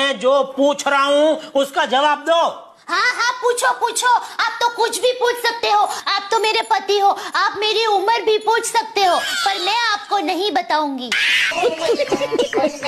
मैं जो पूछ रहा हूँ उसका जवाब दो हाँ हाँ पूछो पूछो आप तो कुछ भी पूछ सकते हो आप तो मेरे पति हो आप मेरी उम्र भी पूछ सकते हो पर मैं आपको नहीं बताऊंगी